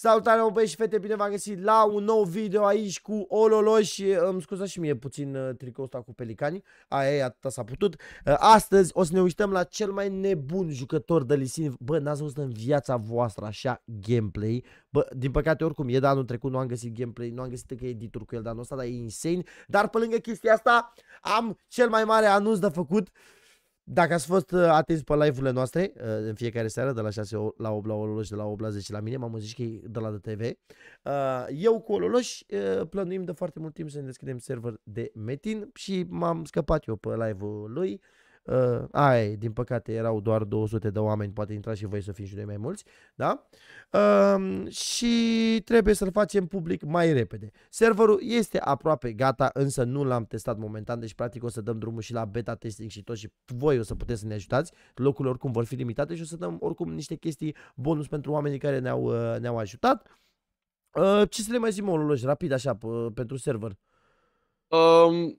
Salutare, băi și fete, bine v-am găsit la un nou video aici cu ololo și uh, Îmi scuza și mie puțin uh, tricoul ăsta cu pelicani. Aia e, atâta s-a putut. Uh, astăzi o să ne uităm la cel mai nebun jucător de lisin. Bă, n-ați văzut în viața voastră așa gameplay. Bă, din păcate, oricum, e de anul trecut, nu am găsit gameplay, nu am găsit că editor cu el de anul ăsta, dar e insane. Dar pe lângă chestia asta, am cel mai mare anunț de făcut. Uh, dacă ați fost uh, atenți pe live-urile noastre uh, în fiecare seară, de la 6 la 8 la Ololoș, de la 8 la 10 la mine, m-am zis că e de la TV. Uh, eu cu Ololoș plănuim de foarte mult timp să ne deschidem server de Metin și m-am scăpat eu pe live-ul lui Uh, ai, din păcate erau doar 200 de oameni, poate intra și voi să fiți și noi mai mulți, da? Uh, și trebuie să-l facem public mai repede. Serverul este aproape gata, însă nu l-am testat momentan, deci practic o să dăm drumul și la beta testing și tot și voi o să puteți să ne ajutați. Locurile oricum vor fi limitate și o să dăm oricum niște chestii bonus pentru oamenii care ne-au uh, ne ajutat. Uh, ce să le mai zic, mă, rapid așa, uh, pentru server? Um,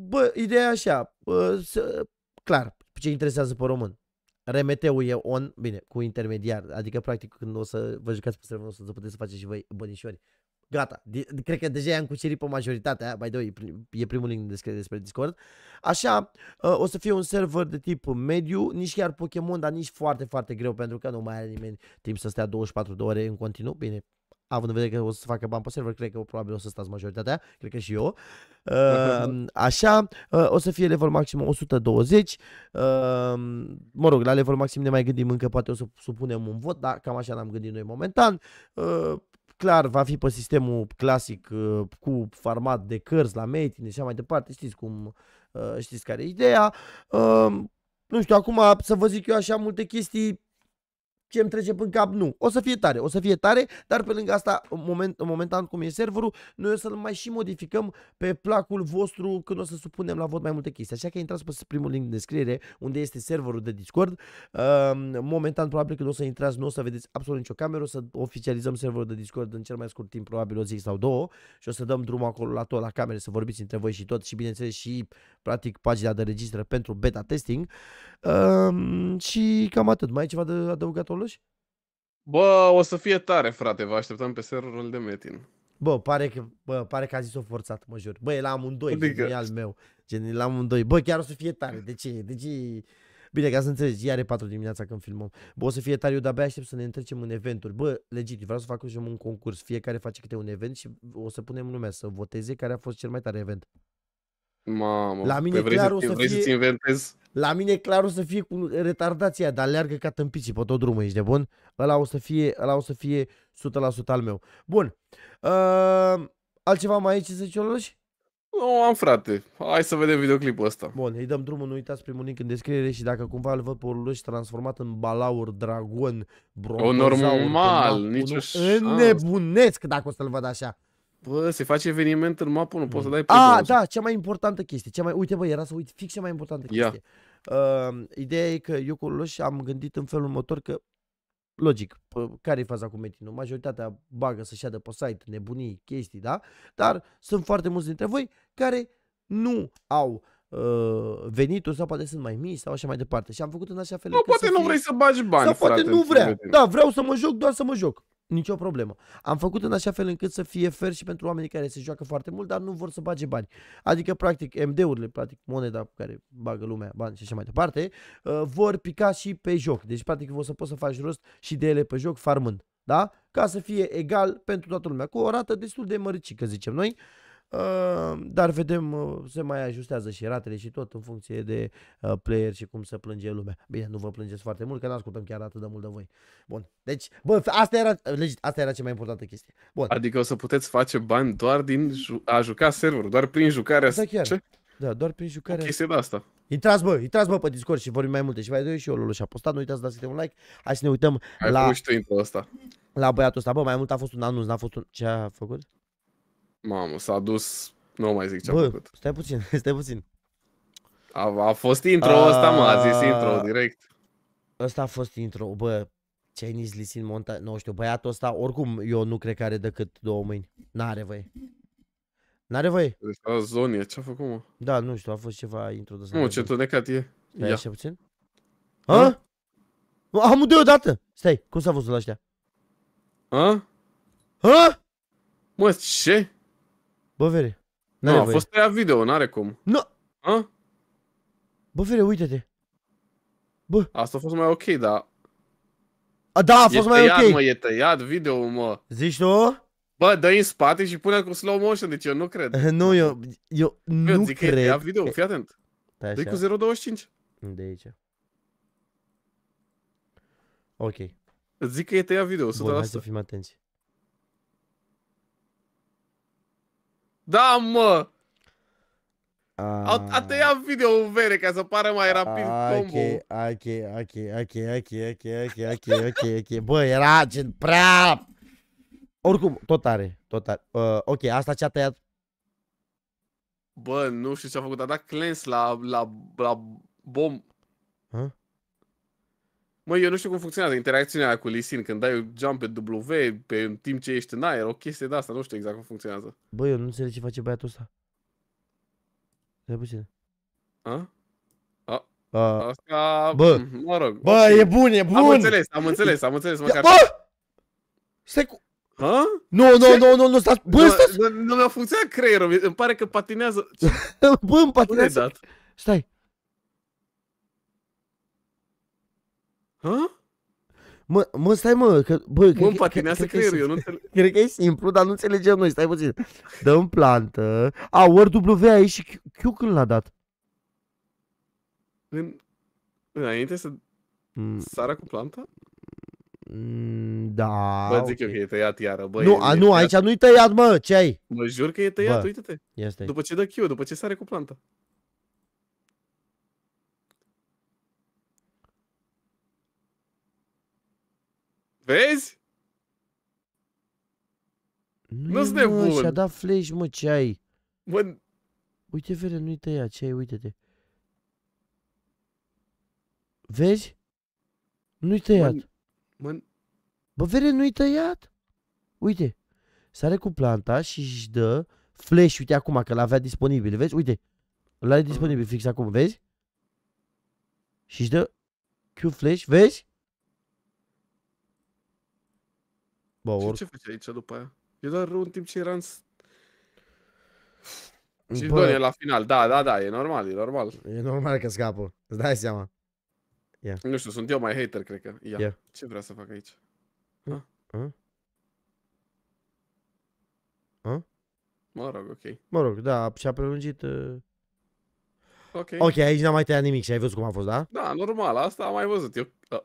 Bă, ideea e așa, bă, să, clar, ce interesează pe român. RMT-ul e on, bine, cu intermediar, adică practic când o să vă jucați pe serverul o să puteți să faceți și voi bănișori. Gata, de, cred că deja i-am cucerit pe majoritatea, by the way, e primul link despre, despre Discord. Așa, ă, o să fie un server de tip mediu, nici chiar Pokémon, dar nici foarte, foarte greu, pentru că nu mai are nimeni timp să stea 24 de ore în continuu, bine, având în vedere că o să facă bani pe server, cred că probabil o să stați majoritatea, cred că și eu. Uh, așa, uh, o să fie level maxim 120. Uh, mă rog, la level maxim ne mai gândim încă, poate o să supunem un vot, dar cam așa n am gândit noi momentan. Uh, clar va fi pe sistemul clasic uh, cu format de cărți la mating și așa mai departe, știți cum, uh, știți care e ideea. Uh, nu știu, acum să vă zic eu așa multe chestii, ce îmi trece prin cap, nu. O să fie tare, o să fie tare, dar pe lângă asta, în moment, în momentan cum e serverul, noi o să-l mai și modificăm pe placul vostru când o să supunem la vot mai multe chestii. Așa că intrați pe primul link în descriere, unde este serverul de Discord. Uh, momentan, probabil când o să intrați, nu o să vedeți absolut nicio cameră, o să oficializăm serverul de Discord în cel mai scurt timp, probabil o zi sau două, și o să dăm drumul acolo la tot, la camere, să vorbiți între voi și tot și, bineînțeles, și practic pagina de registră pentru beta testing. Uh, și cam atât. Mai e ceva de adăugat, Olu? Cluj? Bă, o să fie tare, frate, vă așteptăm pe serverul de Metin. Bă, pare că, bă, pare că a zis-o forțat, mă jur. Bă, e la amândoi, adică... e al meu. Gen, la amândoi. Bă, chiar o să fie tare. De ce? De ce? Bine, ca să înțelegi, iar e 4 dimineața când filmăm. Bă, o să fie tare, eu de-abia aștept să ne întrecem în eventuri. Bă, legit, vreau să fac un concurs. Fiecare face câte un event și o să punem lumea să voteze care a fost cel mai tare event. Mamă, la mine păi vrei clar să, o să vrei fie... să-ți inventezi? La mine clar o să fie cu retardația, dar leargă ca tâmpiții pe tot drumul, ești de bun? Ăla o să fie, ăla o să fie 100% al meu. Bun. Uh, altceva mai aici, să cioloși? Nu am, frate. Hai să vedem videoclipul ăsta. Bun, îi dăm drumul, nu uitați primul link în descriere și dacă cumva îl văd pe urluș transformat în balaur, dragon, bronzaur. O normal, nici Înnebunesc dacă o să-l văd așa. Bă, se face eveniment în mapă, nu poți să mm. dai pe A, da, cea mai importantă chestie. Cea mai... Uite, bă, era să uit fix cea mai importantă chestie. Yeah. Uh, ideea e că eu cu și am gândit în felul următor că Logic, care e faza cu Metinu? Majoritatea bagă să șadă pe site, nebunii, chestii, da? Dar sunt foarte mulți dintre voi care nu au uh, venituri sau poate sunt mai mici sau așa mai departe. Și am făcut în așa fel. Nu, poate nu fie... vrei să bagi bani. Sau poate nu vrea. Da, vreau să mă joc, doar să mă joc. Nicio problemă. Am făcut în așa fel încât să fie fair și pentru oamenii care se joacă foarte mult, dar nu vor să bage bani. Adică, practic, MD-urile, practic, moneda cu care bagă lumea bani și așa mai departe, uh, vor pica și pe joc. Deci, practic, vor să poți să faci rost și de ele pe joc, farmând. Da? Ca să fie egal pentru toată lumea, cu o rată destul de măricică, zicem noi. Uh, Ehm, dar vedem, uh, se mai ajustează și ratele și tot în funcție de uh, player și cum se plânge lumea. Bine, nu vă plângeți foarte mult, că nu ascultăm chiar atât de mult de voi. Bun, deci, bă, asta era, legit, asta era cea mai importantă chestie. Bun. Adică o să puteți face bani doar din a juca server, doar prin jucarea... Da, chiar. Ce? Da, doar prin jucarea... Chestia de asta. Intrați, bă, intrați, bă, pe Discord și vorbim mai multe. Și mai doi și eu, și-a postat. Nu uitați să dați un like. Hai să ne uităm Ai la... Ai tu La băiatul ăsta. Bă, mai mult a fost un anunț, n-a fost un... Ce a făcut? Mamă, s-a dus... Nu mai zic ce a făcut. stai puțin, stai puțin. A, a fost intro a... ăsta, mă, a zis intro direct. Ăsta a fost intro, bă, Chinese Lee Sin Monta, nu știu, băiatul ăsta, oricum, eu nu cred că are decât două mâini. N-are voie. N-are voie. Deci, zonie, ce-a făcut, mă? Da, nu știu, a fost ceva intro de Nu, ce tunecat e. Stai Ia. așa puțin. A? Am deodată! Stai, cum s-a văzut la ăștia? Hă? Hă? Mă, ce? Bă, vere. Nu, a fost aia video, n-are cum. Nu! A? Bă, vere, uite-te. Bă. Asta a fost mai ok, da. A, da, a fost e mai tăiat, ok. Mă, e tăiat video mă. Zici tu? Bă, dă în spate și pune cu slow motion, deci eu nu cred. nu, eu, eu nu zic cred. Că e video, fii atent. Dă cu 0.25. De aici. Ok. zic că e tăiat video, 100%. Bun, hai să fim atenți. Da, mă! A... A tăiat video vere ca să pară mai rapid a, combo. Ok, ok, ok, ok, ok, ok, ok, ok, ok. Bă, era gen prea... Oricum, tot are, tot are. Uh, ok, asta ce a tăiat? Bă, nu știu ce a făcut, a dat cleanse la, la, la bom. Huh? Mă, eu nu știu cum funcționează interacțiunea aia cu lisin când dai jump pe W pe în timp ce ești în aer, o chestie de asta, nu știu exact cum funcționează. Bă, eu nu înțeleg ce face băiatul ăsta. Stai puțin. A? A. A. Asta, bă, mă rog. Bă, okay. e bun, e bun. Am înțeles, am înțeles, am înțeles măcar. Bă! Stai cu... Ha? Nu, nu, nu, nu, nu, stai... Bă, stați. Nu, nu mi-a funcționat creierul, îmi pare că patinează. bă, îmi patinează. Stai. Mă, mă, stai mă, că, bă, mă, cred, patinează creierul, eu nu Cred că e simplu, dar nu înțelegem noi, stai puțin. Dăm plantă. A, Word W a ieșit Q, Q când l-a dat? În... Înainte să mm. sară cu planta? Mm, da. Bă, zic okay. eu că e tăiat iară, bă. Nu, e, a, nu tăiat. aici nu-i tăiat, mă, ce ai? Mă jur că e tăiat, uite-te. După ce dă Q, după ce sare cu planta. Vezi? Nu-s nebun. Și-a dat flash, mă, ce ai. Mă... Uite, Vere, nu-i tăia ce ai, uite-te. Vezi? Nu-i tăiat. Mă... mă... Bă, Vere, nu-i tăiat. Uite. Sare cu planta și își dă flash, uite acum, că l-avea disponibil, vezi? Uite. L-are disponibil ah. fix acum, vezi? Și își dă Q flash, vezi? Bă, ce, ce faci aici după aia? Eu doar un timp ce eram... Și Bă... e la final, da, da, da, e normal, e normal. E normal că scapă, îți dai seama. Yeah. Nu știu, sunt eu mai hater, cred că. Ia. Yeah. Ce vrea să fac aici? Ha? Ha? Mă rog, ok. Mă rog, da, și-a prelungit... Uh... Ok. Ok, aici n-am mai tăiat nimic și ai văzut cum a fost, da? Da, normal, asta am mai văzut eu. Da.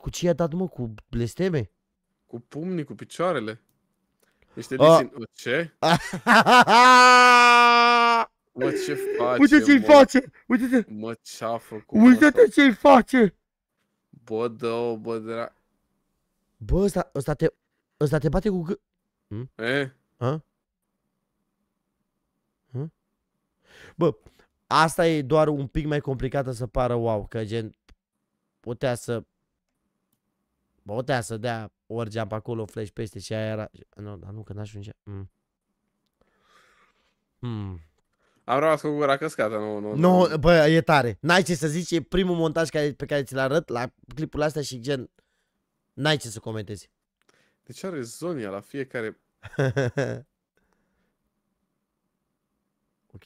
Cu ce i-a dat, mă? Cu blesteme? Cu pumnii, cu picioarele. este oh. desin... O, ce? mă, ce face, Uite ce-i face! Uite-te! Mă, ce-a făcut? Uite-te ce-i face! Bă, dă bă, dra... Bă, ăsta, ăsta te... Ăsta te bate cu gâ... Hm? E? Hă? Hm? Bă, asta e doar un pic mai complicată să pară wow, că gen putea să Băutea să dea ori pe acolo, flash peste și aia era... Nu, dar nu, că n-ajungea. Mm. Mm. Am rămas cu gura căscată, nu, nu, nu. Nu, bă, e tare. N-ai ce să zici, e primul montaj care, pe care ți-l arăt la clipul astea și gen... N-ai ce să comentezi. De ce are zonia la fiecare... ok.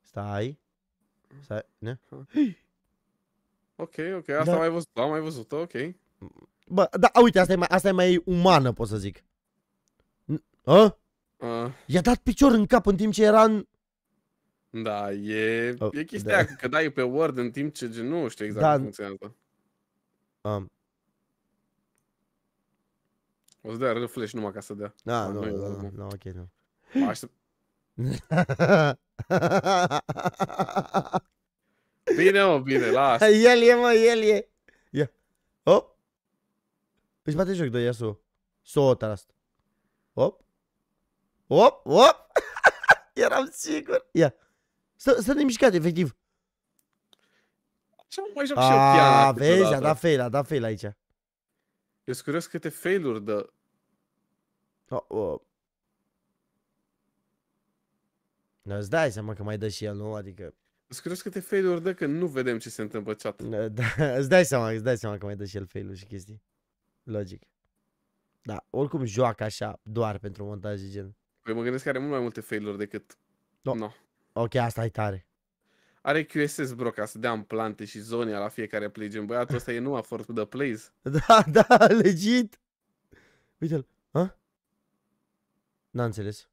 Stai. Stai, ne? Ok, ok, asta da. am mai văzut, am mai văzut, ok. Mm. Bă, da, uite, asta e mai, asta e mai umană, pot să zic. A? A. I-a dat picior în cap în timp ce era în... Da, e, oh, e chestia da. că dai pe Word în timp ce nu știu exact da. cum funcționează. Um. O să dea reflex numai ca să dea. Da, nu, nu, nu, nu, ok, nu. Aștept. bine, mă, bine, lasă. El e, mă, el e. Ia. Oh. Își bate joc de Yasuo. Sota asta. Hop. Hop, hop. Eram sigur. Ia. Să, să ne mișcat, efectiv. Ce mai joc și eu vezi, a dat fail, a dat fail aici. Eu sunt curios câte fail-uri dă. Oh, oh. No, îți dai seama că mai dă și el, nu? Adică... Îți crezi câte fail-uri dă că nu vedem ce se întâmplă chat. Da, îți dai seama, îți dai seama că mai dă și el fail și chestii. Logic. Da, oricum joacă așa doar pentru montaje gen. Păi mă gândesc că are mult mai multe failuri decât... No. no. Ok, asta e tare. Are QSS, bro, ca să dea în plante și zonia la fiecare play. Gen, băiatul ăsta e nu a for the plays. Da, da, legit. Uite-l. Ha? N-am înțeles.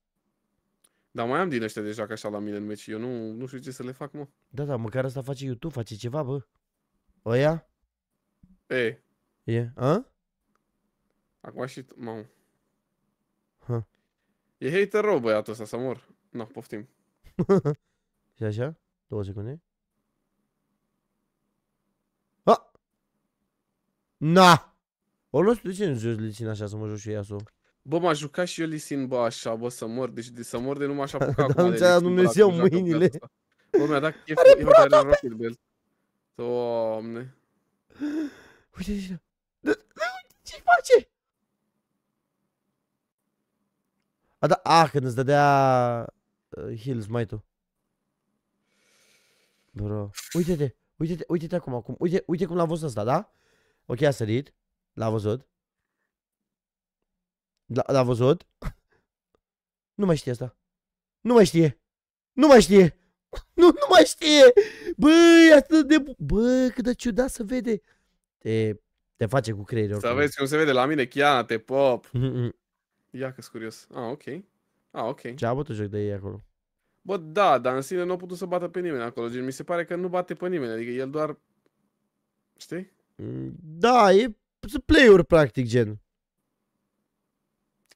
Dar mai am din ăștia de joacă așa la mine în meci. Eu nu, nu știu ce să le fac, mă. Da, da, măcar asta face YouTube, face ceva, bă. Oia? E. E, Ha? Acum și... Mamă. Ha. E hater rău băiatul ăsta, să mor. Na, poftim. și așa? Două secunde. A! Na! O luați, de ce nu joci Lisin așa să mă joc și sau? Bă, m-a jucat și eu Lisin, bă, așa, bă, să mor, deci de, să mor de nu m-aș apuca acum. Dar nu Dumnezeu mâinile. Bă, mi-a dat chef, Are care l-am rocket belt. Doamne. Uite, uite, ce face? A, da, ah, când îți dădea uh, heals, mai tu. Bro, uite-te, uite-te, uite-te acum, acum, uite, uite cum l-a văzut asta, da? Ok, a sărit, l-a văzut. L-a văzut. Nu mai știe asta. Nu mai știe. Nu mai știe. Nu, nu mai știe. Băi, atât de... Bă, cât de ciudat să vede. Te, te face cu creierul. Să vezi cum se vede la mine, Chiana, te pop. Ia că curios. Ah, ok. Ah, ok. Ce a un joc de ei acolo? Bă, da, dar în sine nu a putut să bată pe nimeni acolo. Gen, mi se pare că nu bate pe nimeni. Adică el doar... Știi? Mm, da, e play practic, gen.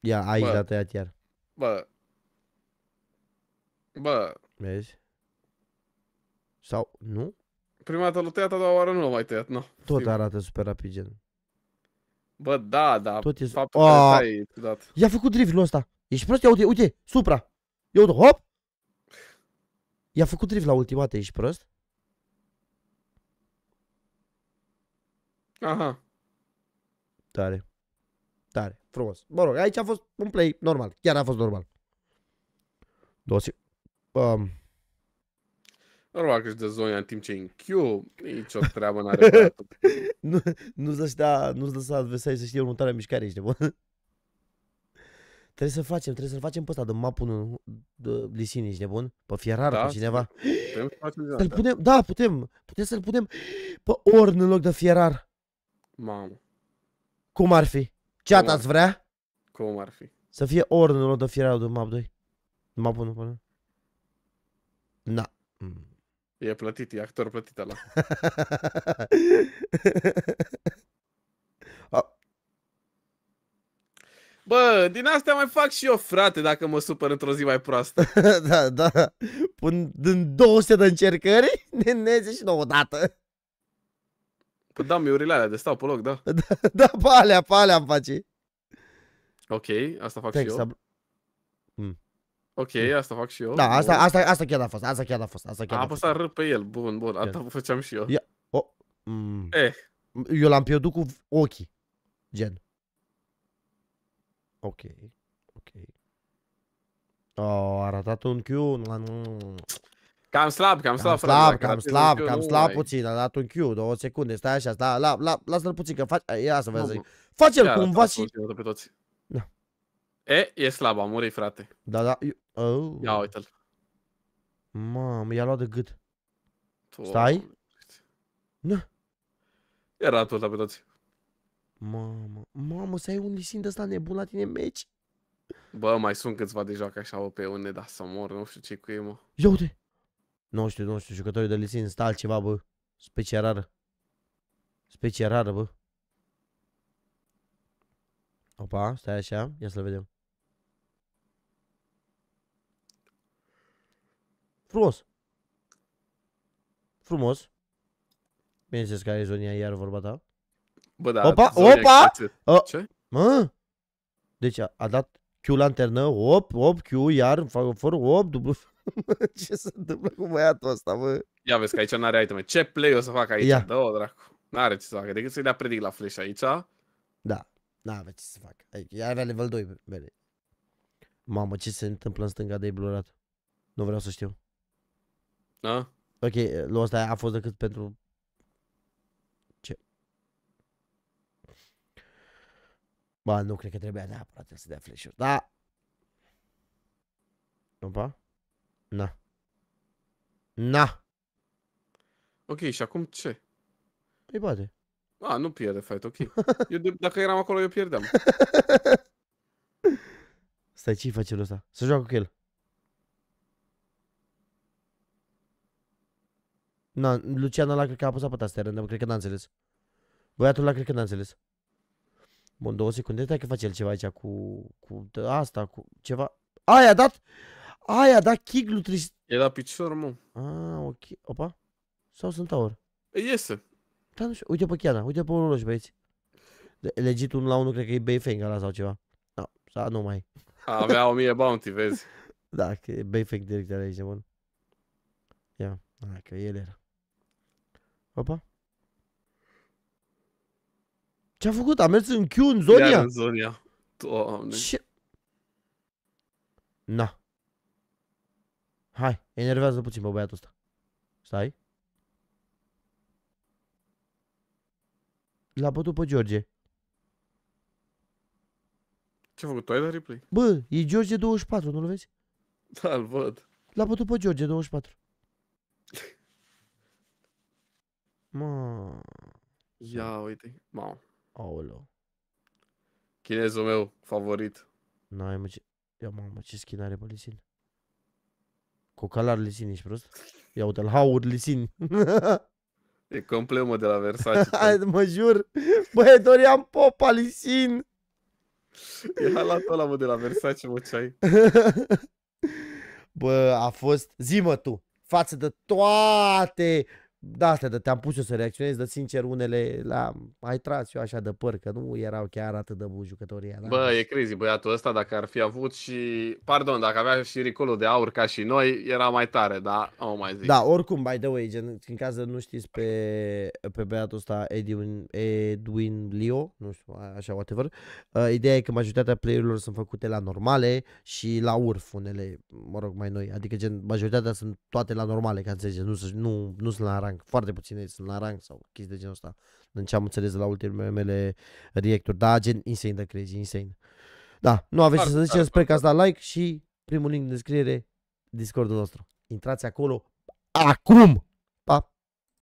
Ia, aici l tăiat iar. Bă. Bă. Vezi? Sau, nu? Prima dată l-a tăiat, a doua oară nu l-a mai tăiat, nu. No. Tot arată super rapid, gen. Bă, da, da. Tot e... Faptul A... că ah. da, e ciudat. I-a făcut driftul ăsta. Ești prost? Ia uite, uite, supra. Ia uite, hop! I-a făcut drift la ultimate, ești prost? Aha. Tare. Tare, frumos. Mă rog, aici a fost un play normal. Chiar a fost normal. Două Um, Normal că își dă zonia în timp ce e în Q, nicio treabă n-are nu, Nu-ți lăsa, da, nu-ți lăsa adversarii să știe următoarea mișcare, ești nebun. Trebuie să facem, trebuie să-l facem pe ăsta de mapul de Lisin, ești nebun? Pe Fierar, da, pe cineva? Putem să facem să punem, da, putem, putem să-l punem pe Orn în loc de Fierar. Mamă. Cum ar fi? Ce ați vrea? Cum ar fi? Să fie Orn în loc de Fierar de map 2. Map 1, până. Na. Mm. E plătit, e actor plătit ăla. Bă, din astea mai fac și eu, frate, dacă mă supăr într-o zi mai proastă. da, da. Pun din 200 de încercări, ne neze și nouă dată. Păi da, mi alea de stau pe loc, da? da, da pe alea, pe alea îmi face. Ok, asta fac Thanks, și eu. Ab... Mm. Ok, hm. asta fac și eu. Da, asta, asta, asta chiar a fost, asta chiar a fost, asta chiar a, a fost. apăsat pe el, bun, bun, asta făceam și eu. Ia, oh, mm, eh. Eu l-am pierdut cu ochii, gen. Ok, ok. Oh, a ratat un Q, Cam slab, cam slab, cam slab, cam slab, cam slab puțin, a dat un Q, două secunde, stai așa, stai, la, la, lasă-l puțin, că faci, ia să vă zic. face-l cumva și... Pe toți. E, e slab, a murit, frate. Da, da. Eu... Oh. Ia uite-l. Mamă, i-a luat de gât. Tu... Stai? Nu. Era tot pe toți. Mamă, mamă, să ai un lisin de ăsta nebun la tine meci? Bă, mai sunt câțiva de joacă așa pe une, dar să mor, nu știu ce cu ei, mă. Ia uite! Nu știu, nu știu, jucătorii de lisin stai ceva bă. Specie rară. Specie rară, bă. Pa, stai așa, ia să-l vedem. Frumos. Frumos. Bineînțeles că zonia iar vorba ta. Bă, da, opa, opa! A, Ce? Mă? Deci a, a dat Q lanternă, op, op, Q, iar, fără op, dublu. Ce se întâmplă cu băiatul ăsta, bă? Ia vezi că aici n-are iteme. Ce play o să fac aici? Ia. Dă-o, dracu. N-are ce să facă, decât să-i dea predic la flash aici. Da. N-avea ce să fac. Ea adică avea level 2 mere. Mamă, ce se întâmplă în stânga de blurat? Nu vreau să știu. Da? Ok, lua asta. a fost decât pentru... Ce? Ba, nu cred că trebuia neapărat trebuie să dea flash Da! Opa? Na. Na! Ok, și acum ce? Păi poate. A, nu pierde fight, ok. Eu de, dacă eram acolo, eu pierdeam. Stai, ce-i face ăsta? Să joacă cu el. Na, Luciana la cred că a apăsat pe tastea random, cred că n-a înțeles. Băiatul la cred că n-a înțeles. Bun, două secunde, stai că face el ceva aici cu, cu asta, cu ceva. Aia a dat? Aia a dat kick lui Tristan. E la picior, mă. Ah, ok. Opa. Sau sunt aur? Iese. Da, nu știu, uite pe Chiana, uite pe Roloș, băieți. Legit unul la unul, cred că e Bayfang ăla sau ceva. Da, sau nu mai. Avea 1000 bounty, vezi? Da, că e Bayfang direct de aici, bun. Ia, hai că el era. Opa. Ce-a făcut? A mers în Q, în Zonia? Iar în Zonia. Doamne. Ce? Na. Hai, enervează puțin pe băiatul ăsta. Stai. L-a bătut pe George. Ce a făcut? Tu ai dat replay? Bă, e George 24, nu-l vezi? Da, îl văd. L-a bătut pe George 24. mă... Ia uite, mamă. Aolo. Chinezul meu favorit. N-ai mă ce... Ia mamă, ce skin are pe Lisin. Cocalar Lisin, ești prost? Ia uite-l, Howard Lisin. E complet, mă, de la Versace. mă jur. Băi, Dorian Popa, Lisin. E halatul ăla, mă, de la Versace, mă, ce ai? Bă, a fost... Zi, mă, tu. Față de toate da, astea de te-am pus eu să reacționez, dar sincer unele la ai tras eu așa de păr, că nu erau chiar atât de buni jucătorii. Da? Bă, e crazy băiatul ăsta, dacă ar fi avut și, pardon, dacă avea și ricolul de aur ca și noi, era mai tare, dar o oh mai zic. Da, oricum, by the way, gen, în caz nu știți pe, pe băiatul ăsta Edwin, Edwin Leo, nu știu, așa, whatever, uh, ideea e că majoritatea playerilor sunt făcute la normale și la urf unele, mă rog, mai noi, adică gen, majoritatea sunt toate la normale, ca înțelege, nu, nu, nu sunt la rang, foarte puține sunt la rang sau chestii de genul ăsta, în ce am înțeles de la ultimele mele reacturi, da, gen insane de crazy, insane. Da, nu aveți ce să ziceți, sper că ați dat like și primul link în descriere, Discordul nostru. Intrați acolo acum! Pa!